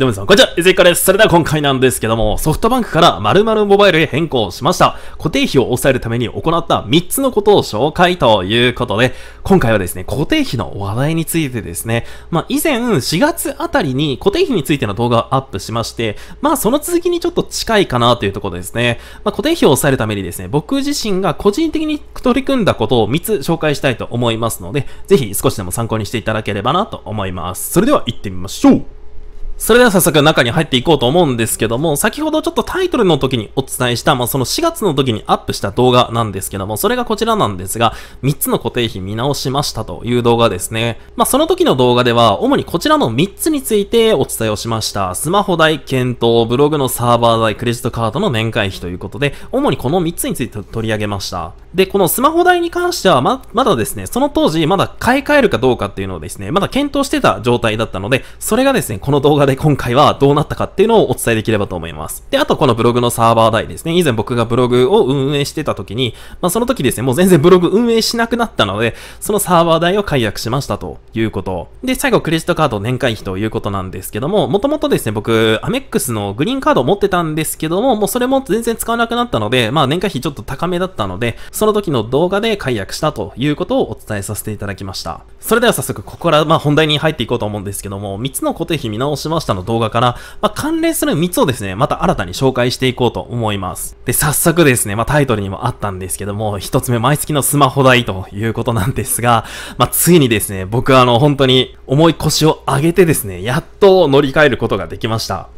どうもさん、こんにちは。いずいかです。それでは今回なんですけども、ソフトバンクから〇〇モバイルへ変更しました。固定費を抑えるために行った3つのことを紹介ということで、今回はですね、固定費の話題についてですね、まあ以前4月あたりに固定費についての動画をアップしまして、まあその続きにちょっと近いかなというところですね。まあ固定費を抑えるためにですね、僕自身が個人的に取り組んだことを3つ紹介したいと思いますので、ぜひ少しでも参考にしていただければなと思います。それでは行ってみましょうそれでは早速中に入っていこうと思うんですけども、先ほどちょっとタイトルの時にお伝えした、まあ、その4月の時にアップした動画なんですけども、それがこちらなんですが、3つの固定費見直しましたという動画ですね。まあ、その時の動画では、主にこちらの3つについてお伝えをしました。スマホ代、検討、ブログのサーバー代、クレジットカードの年会費ということで、主にこの3つについて取り上げました。で、このスマホ代に関してはま、まだですね、その当時まだ買い替えるかどうかっていうのをですね、まだ検討してた状態だったので、それがですね、この動画でで今回はどうなったかっていうのをお伝えできればと思います。で、あとこのブログのサーバー代ですね。以前僕がブログを運営してた時に、まあその時ですね、もう全然ブログ運営しなくなったので、そのサーバー代を解約しましたということ。で、最後クレジットカード年会費ということなんですけども、もともとですね、僕、アメックスのグリーンカードを持ってたんですけども、もうそれも全然使わなくなったので、まあ年会費ちょっと高めだったので、その時の動画で解約したということをお伝えさせていただきました。それでは早速、ここからまあ本題に入っていこうと思うんですけども、3つの固定費見直します下の動画から、まあ、関連する3つをですね、また新たに紹介していこうと思います。で、早速ですね、まあ、タイトルにもあったんですけども、1つ目、毎月のスマホ代ということなんですが、まあ、ついにですね、僕はあの、本当に重い腰を上げてですね、やっと乗り換えることができました。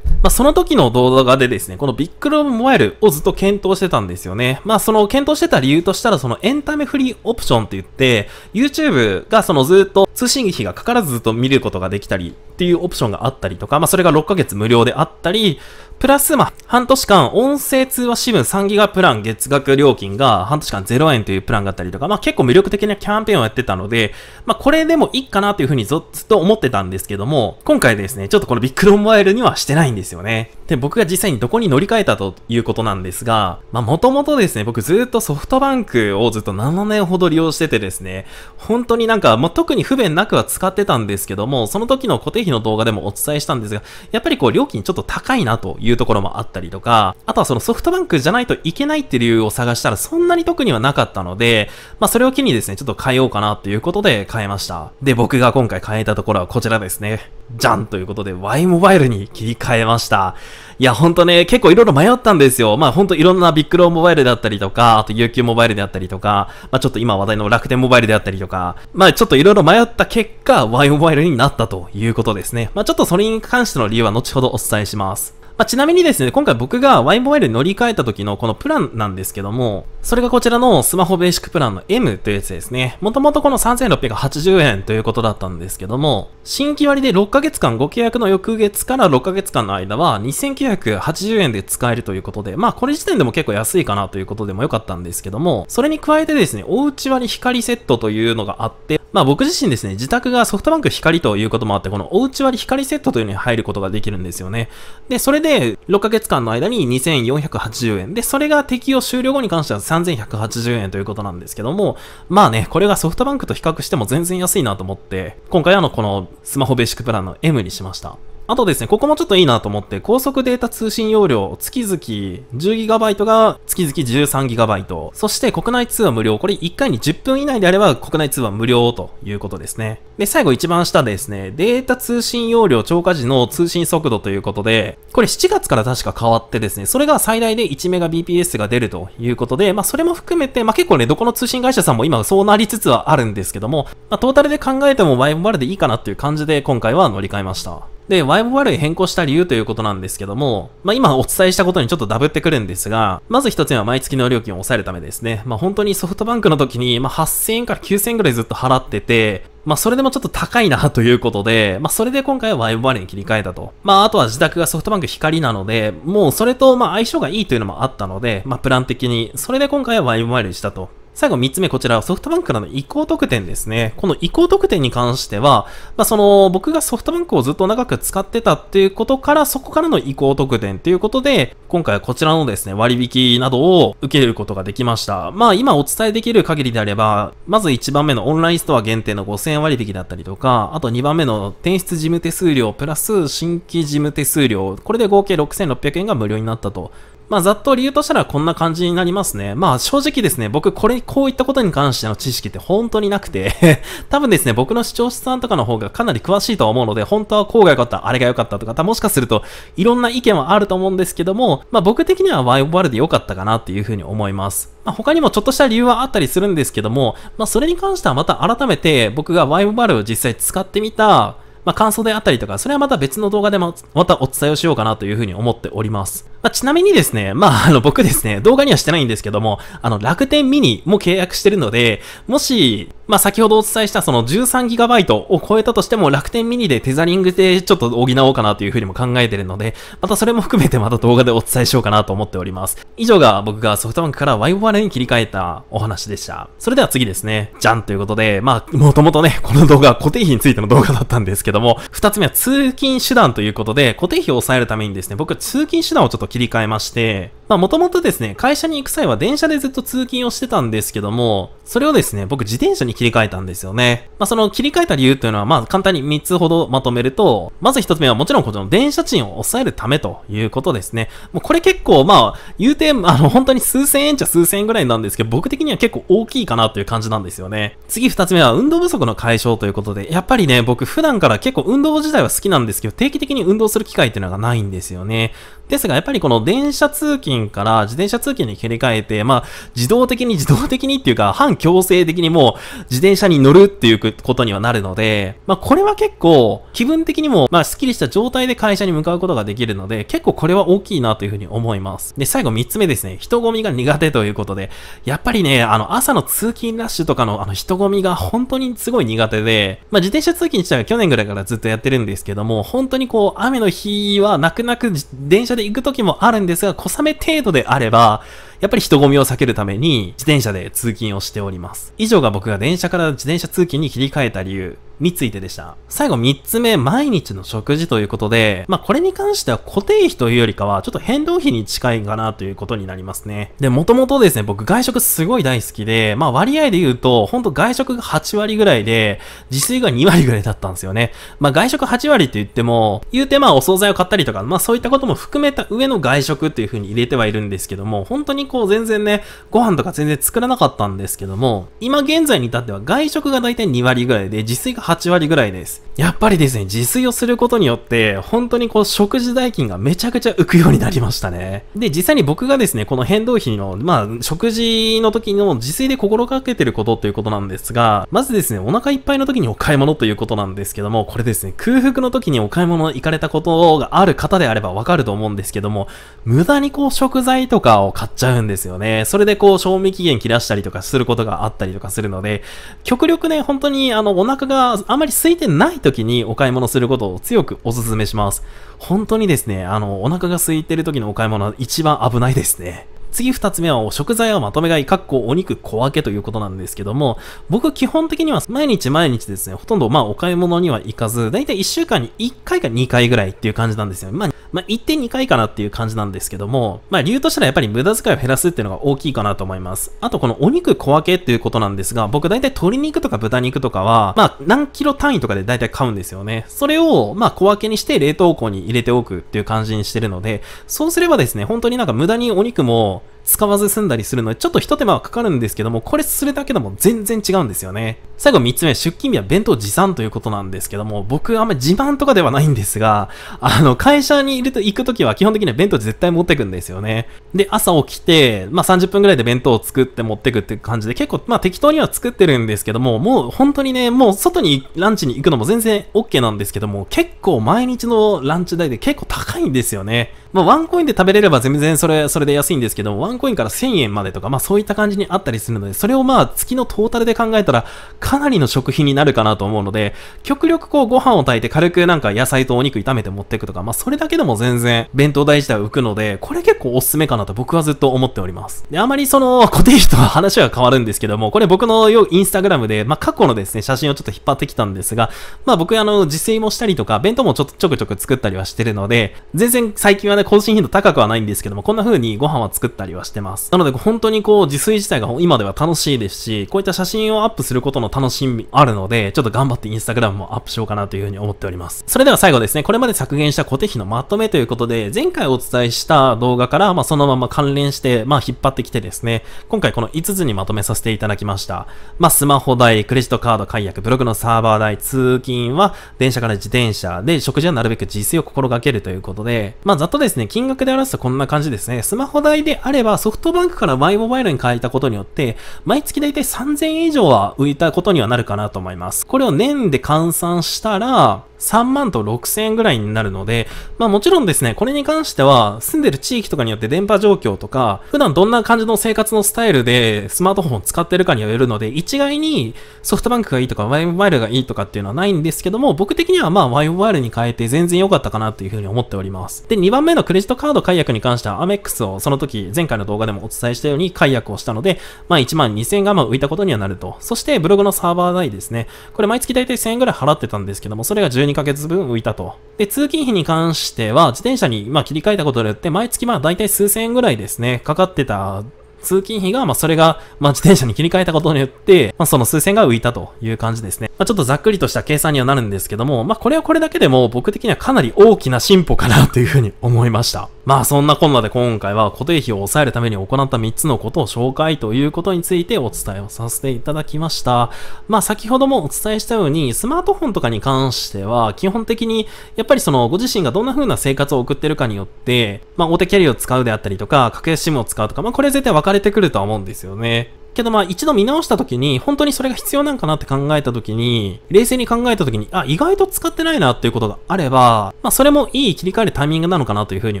まあ、その時の動画でですね、このビッグローブモバイルをずっと検討してたんですよね。まあ、その検討してた理由としたら、そのエンタメフリーオプションって言って、YouTube がそのずっと通信費がかからずずっと見ることができたりっていうオプションがあったりとか、まあ、それが6ヶ月無料であったり、プラス、ま半年間、音声通話支部3ギガプラン月額料金が半年間0円というプランがあったりとか、まあ結構魅力的なキャンペーンをやってたので、まあこれでもいいかなというふうにずっと思ってたんですけども、今回ですね、ちょっとこのビッグロンモバイルにはしてないんですよね。で、僕が実際にどこに乗り換えたということなんですが、まもともとですね、僕ずっとソフトバンクをずっと7年ほど利用しててですね、本当になんか、ま特に不便なくは使ってたんですけども、その時の固定費の動画でもお伝えしたんですが、やっぱりこう料金ちょっと高いなといういうところもあったりとか、あとはそのソフトバンクじゃないといけないって理由を探したらそんなに特にはなかったので、まあそれを機にですね、ちょっと変えようかなということで変えました。で、僕が今回変えたところはこちらですね。じゃんということで Y モバイルに切り替えました。いや、ほんとね、結構いろいろ迷ったんですよ。まあほんといろんなビッグローモバイルだったりとか、あと UQ モバイルであったりとか、まあちょっと今話題の楽天モバイルであったりとか、まあちょっといろいろ迷った結果、Y モバイルになったということですね。まあちょっとそれに関しての理由は後ほどお伝えします。まあ、ちなみにですね、今回僕が YMOL に乗り換えた時のこのプランなんですけども、それがこちらのスマホベーシックプランの M というやつですね。もともとこの3680円ということだったんですけども、新規割で6ヶ月間ご契約の翌月から6ヶ月間の間は2980円で使えるということで、まあこれ時点でも結構安いかなということでも良かったんですけども、それに加えてですね、おうち割光セットというのがあって、まあ僕自身ですね、自宅がソフトバンク光ということもあって、このおうち割光セットというのに入ることができるんですよね。で、それでで、6ヶ月間の間に2480円。で、それが適用終了後に関しては3180円ということなんですけども、まあね、これがソフトバンクと比較しても全然安いなと思って、今回あの、このスマホベーシックプランの M にしました。あとですね、ここもちょっといいなと思って、高速データ通信容量、月々 10GB が月々 13GB。そして国内通話無料。これ1回に10分以内であれば国内通話無料ということですね。で、最後一番下ですね、データ通信容量超過時の通信速度ということで、これ7月から確か変わってですね、それが最大で 1Mbps が出るということで、まあそれも含めて、まあ結構ね、どこの通信会社さんも今そうなりつつはあるんですけども、まあトータルで考えても前もバルでいいかなっていう感じで今回は乗り換えました。で、ワイブバイルに変更した理由ということなんですけども、まあ、今お伝えしたことにちょっとダブってくるんですが、まず一つ目は毎月の料金を抑えるためですね。まあ、本当にソフトバンクの時に、まあ、8000円から9000円ぐらいずっと払ってて、まあ、それでもちょっと高いなということで、まあ、それで今回はワイブバレーに切り替えたと。まあ、あとは自宅がソフトバンク光なので、もうそれとま相性がいいというのもあったので、まあ、プラン的に、それで今回はワイブバレーにしたと。最後3つ目、こちらソフトバンクからの移行特典ですね。この移行特典に関しては、まあ、その僕がソフトバンクをずっと長く使ってたっていうことから、そこからの移行特典ということで、今回はこちらのですね、割引などを受けることができました。まあ今お伝えできる限りであれば、まず1番目のオンラインストア限定の5000円割引だったりとか、あと2番目の転出事務手数料プラス新規事務手数料、これで合計6600円が無料になったと。まあ、ざっと理由としたらこんな感じになりますね。まあ、正直ですね、僕、これ、こういったことに関しての知識って本当になくて 多分ですね、僕の視聴者さんとかの方がかなり詳しいとは思うので、本当はこうが良かった、あれが良かったとか、もしかすると、いろんな意見はあると思うんですけども、まあ、僕的にはワイオワルで良かったかなっていうふうに思います。まあ、他にもちょっとした理由はあったりするんですけども、まあ、それに関してはまた改めて、僕がワイオワルを実際使ってみた、まあ、感想であったりとか、それはまた別の動画でも、またお伝えをしようかなというふうに思っております。まあ、ちなみにですね、まあ、あの、僕ですね、動画にはしてないんですけども、あの、楽天ミニも契約してるので、もし、まあ、先ほどお伝えしたその 13GB を超えたとしても、楽天ミニでテザリングでちょっと補おうかなというふうにも考えてるので、またそれも含めてまた動画でお伝えしようかなと思っております。以上が僕がソフトバンクから YOR に切り替えたお話でした。それでは次ですね、じゃんということで、まあ、もともとね、この動画は固定費についての動画だったんですけど、けども、2つ目は通勤手段ということで、固定費を抑えるためにですね、僕は通勤手段をちょっと切り替えまして、まあもともとですね、会社に行く際は電車でずっと通勤をしてたんですけども、それをですね、僕自転車に切り替えたんですよね。まあその切り替えた理由というのは、まあ簡単に3つほどまとめると、まず1つ目はもちろんこの電車賃を抑えるためということですね。もうこれ結構まあ、言うて、あの本当に数千円ちゃ数千円ぐらいなんですけど、僕的には結構大きいかなという感じなんですよね。次2つ目は運動不足の解消ということで、やっぱりね、僕普段から結構運動自体は好きなんですけど、定期的に運動する機会っていうのがないんですよね。ですが、やっぱりこの電車通勤から自転車通勤に切り替えて、まあ、自動的に自動的にっていうか、反強制的にもう自転車に乗るっていうことにはなるので、まあ、これは結構、気分的にも、まあ、スッキリした状態で会社に向かうことができるので、結構これは大きいなというふうに思います。で、最後三つ目ですね。人混みが苦手ということで、やっぱりね、あの、朝の通勤ラッシュとかのあの人混みが本当にすごい苦手で、まあ、自転車通勤自体は去年ぐらいからずっとやってるんですけども、本当にこう、雨の日は泣く泣く電車でで行く時もあるんですが、小雨程度であれば、やっぱり人混みを避けるために自転車で通勤をしております。以上が僕が電車から自転車通勤に切り替えた理由についてでした。最後3つ目、毎日の食事ということで、まあこれに関しては固定費というよりかは、ちょっと変動費に近いかなということになりますね。で、もともとですね、僕外食すごい大好きで、まあ割合で言うと、ほんと外食が8割ぐらいで、自炊が2割ぐらいだったんですよね。まあ外食8割って言っても、言うてまあお惣菜を買ったりとか、まあそういったことも含めた上の外食っていう風に入れてはいるんですけども、本当にこう全然ね、ご飯とか全然作らなかったんですけども、今現在に至っては外食が大体2割ぐらいで、自炊が8割ぐらいです。やっぱりですね、自炊をすることによって、本当にこう食事代金がめちゃくちゃ浮くようになりましたね。で、実際に僕がですね、この変動費の、まあ、食事の時の自炊で心がけてることということなんですが、まずですね、お腹いっぱいの時にお買い物ということなんですけども、これですね、空腹の時にお買い物行かれたことがある方であればわかると思うんですけども、無駄にこう食材とかを買っちゃうんですよね。それでこう賞味期限切らしたりとかすることがあったりとかするので、極力ね、本当にあの、お腹があ、まり空いてない時にお買い物することを強くお勧めします。本当にですね、あの、お腹が空いてる時のお買い物は一番危ないですね。次2つ目は食材はまとめ買い、かっこお肉小分けということなんですけども、僕基本的には毎日毎日ですね、ほとんどまあお買い物には行かず、だいたい1週間に1回か2回ぐらいっていう感じなんですよ。まあ、まあ、1.2回かなっていう感じなんですけども、まあ理由としてはやっぱり無駄遣いを減らすっていうのが大きいかなと思います。あとこのお肉小分けっていうことなんですが、僕だいたい鶏肉とか豚肉とかは、まあ何キロ単位とかでだいたい買うんですよね。それをまあ小分けにして冷凍庫に入れておくっていう感じにしてるので、そうすればですね、本当になんか無駄にお肉も使わず済んだりするので、ちょっと一手間はかかるんですけども、これするだけでも全然違うんですよね。最後3つ目、出勤日は弁当持参ということなんですけども、僕あんまり自慢とかではないんですが、あの、会社にいると行くときは基本的には弁当絶対持ってくんですよね。で、朝起きて、まあ、30分くらいで弁当を作って持ってくって感じで、結構、まあ、適当には作ってるんですけども、もう本当にね、もう外にランチに行くのも全然 OK なんですけども、結構毎日のランチ代で結構高いんですよね。まあ、ワンコインで食べれれば全然それ、それで安いんですけど、ワンコインから1000円までとか、まあそういった感じにあったりするので、それをまあ月のトータルで考えたら、かなりの食費になるかなと思うので、極力こうご飯を炊いて軽くなんか野菜とお肉炒めて持っていくとか、まあそれだけでも全然弁当代自体は浮くので、これ結構おすすめかなと僕はずっと思っております。で、あまりその固定費とは話は変わるんですけども、これ僕のよインスタグラムで、まあ過去のですね、写真をちょっと引っ張ってきたんですが、まあ僕あの自炊もしたりとか、弁当もちょっとちょくちょく作ったりはしてるので、全然最近はね、で更新頻度高くはないんですけども、こんな風にご飯は作ったりはしてます。なので、本当にこう、自炊自体が今では楽しいですし、こういった写真をアップすることの楽しみあるので、ちょっと頑張ってインスタグラムもアップしようかなという風に思っております。それでは最後ですね、これまで削減した固定費のまとめということで、前回お伝えした動画から、まあ、そのまま関連して、まあ、引っ張ってきてですね、今回この5つにまとめさせていただきました。まあ、スマホ代、クレジットカード解約、ブログのサーバー代、通勤は電車から自転車で、食事はなるべく自炊を心がけるということで、まあ、ざっとでですね、金額で表すとこんな感じですね。スマホ代であれば、ソフトバンクから Y モバイルに変えたことによって、毎月だいたい3000円以上は浮いたことにはなるかなと思います。これを年で換算したら、3万と6000円ぐらいになるので、まあもちろんですね、これに関しては住んでる地域とかによって電波状況とか、普段どんな感じの生活のスタイルでスマートフォンを使ってるかによるので、一概にソフトバンクがいいとか、ワイフバイルがいいとかっていうのはないんですけども、僕的にはまあワイフバイルに変えて全然良かったかなというふうに思っております。で、2番目のクレジットカード解約に関しては、アメックスをその時、前回の動画でもお伝えしたように解約をしたので、まあ1万2000円がまあ浮いたことにはなると。そしてブログのサーバー代ですね。これ毎月大体1000円ぐらい払ってたんですけども、それが12 12ヶ月分浮いたと。で、通勤費に関しては、自転車に、まあ、切り替えたことによって、毎月まあ、だいたい数千円ぐらいですね、かかってた通勤費が、まあ、それが、まあ、自転車に切り替えたことによって、まあ、その数千が浮いたという感じですね。まあ、ちょっとざっくりとした計算にはなるんですけども、まあ、これはこれだけでも僕的にはかなり大きな進歩かなというふうに思いました。まあ、そんなこんなで今回は固定費を抑えるために行った3つのことを紹介ということについてお伝えをさせていただきました。まあ、先ほどもお伝えしたように、スマートフォンとかに関しては、基本的に、やっぱりその、ご自身がどんな風な生活を送ってるかによって、まあ、大手キャリアを使うであったりとか、格安 SIM を使うとか、まあ、これ絶対わかかれてくるとは思うんですよね。けどまあ一度見直した時に、本当にそれが必要なんかなって考えた時に、冷静に考えた時に、あ、意外と使ってないなっていうことがあれば、まあそれもいい切り替えるタイミングなのかなというふうに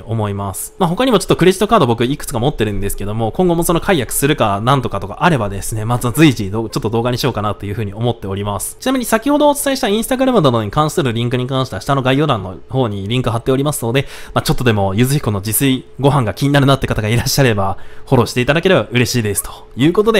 思います。まあ他にもちょっとクレジットカード僕いくつか持ってるんですけども、今後もその解約するかなんとかとかあればですね、まずは随時ちょっと動画にしようかなというふうに思っております。ちなみに先ほどお伝えしたインスタグラムなどに関するリンクに関しては下の概要欄の方にリンク貼っておりますので、まあちょっとでもゆずひこの自炊ご飯が気になるなって方がいらっしゃれば、フォローしていただければ嬉しいですということで、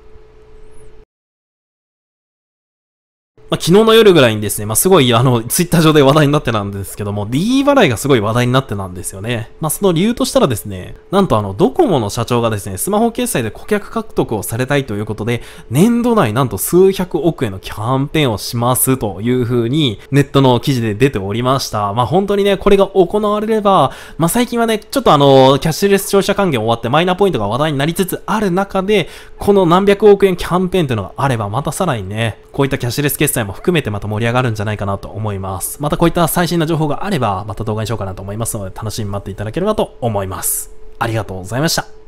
まあ、昨日の夜ぐらいにですね、まあ、すごい、あの、ツイッター上で話題になってなんですけども、D 払いがすごい話題になってなんですよね。まあ、その理由としたらですね、なんとあの、ドコモの社長がですね、スマホ決済で顧客獲得をされたいということで、年度内なんと数百億円のキャンペーンをしますという風に、ネットの記事で出ておりました。まあ、本当にね、これが行われれば、まあ、最近はね、ちょっとあの、キャッシュレス消費者還元終わってマイナポイントが話題になりつつある中で、この何百億円キャンペーンというのがあれば、またさらにね、こういったキャッシュレス決済載も含めてまた盛り上がるんじゃないかなと思います。またこういった最新の情報があれば、また動画にしようかなと思いますので、楽しみに待っていただければと思います。ありがとうございました。